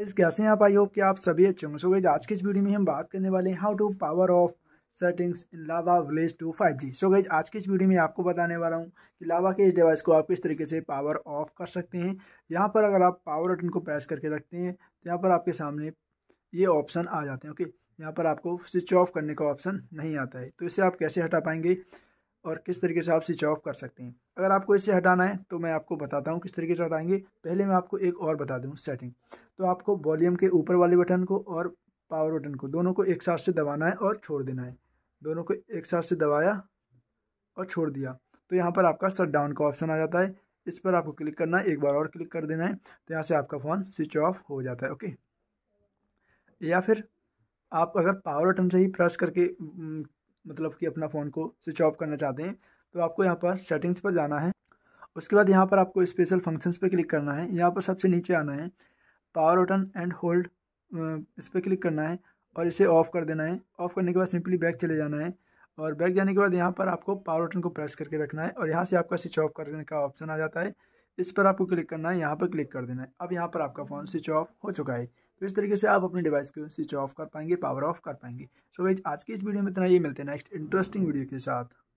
इस कैसे आप आई होप कि आप सभी अच्छे होंगे सो आज के इस वीडियो में हम बात करने वाले हैं how to power off settings in Lava village two five G सो गई आज की इस वीडियो में आपको बताने वाला हूँ कि लावा के इस डिवाइस को आप किस तरीके से पावर ऑफ कर सकते हैं यहाँ पर अगर आप पावर बटन को प्रेस करके रखते हैं तो यहाँ पर आपके सामने ये ऑप्शन आ जाते हैं ओके यहाँ पर आपको स्विच ऑफ करने का ऑप्शन नहीं आता है तो इसे आप कैसे हटा पाएंगे और किस तरीके से आप स्विच ऑफ कर सकते हैं अगर आपको इसे हटाना है तो मैं आपको बताता हूँ किस तरीके से हटाएंगे पहले मैं आपको एक और बता दूँ सेटिंग तो आपको वॉल्यूम के ऊपर वाले बटन को और पावर बटन को दोनों को एक साथ से दबाना है और छोड़ देना है दोनों को एक साथ से दबाया और छोड़ दिया तो यहाँ पर आपका शट डाउन का ऑप्शन आ जाता है इस पर आपको क्लिक करना है एक बार और क्लिक कर देना है तो यहाँ से आपका फ़ोन स्विच ऑफ हो जाता है ओके या फिर आप अगर पावर बटन से ही प्रेस करके मतलब कि अपना फ़ोन को स्विच ऑफ करना चाहते हैं तो आपको यहाँ पर सेटिंग्स पर जाना है उसके बाद यहाँ पर आपको स्पेशल फंक्शंस पर क्लिक करना है यहाँ पर सबसे नीचे आना है पावर बटन एंड होल्ड इस पर क्लिक करना है और इसे ऑफ़ कर देना है ऑफ़ करने के बाद सिंपली बैक चले जाना है और बैक जाने के बाद यहाँ पर आपको पावर बटन को प्रेस करके रखना है और यहाँ से आपका स्विच ऑफ करने का ऑप्शन आ जाता है इस पर आपको क्लिक करना है यहाँ पर क्लिक कर देना है अब यहाँ पर आपका फ़ोन स्विच ऑफ हो चुका है तो इस तरीके से आप अपने डिवाइस को स्विच ऑफ कर पाएंगे पावर ऑफ कर पाएंगे सो so आज की इस वीडियो में इतना ये मिलते हैं नेक्स्ट इंटरेस्टिंग वीडियो के साथ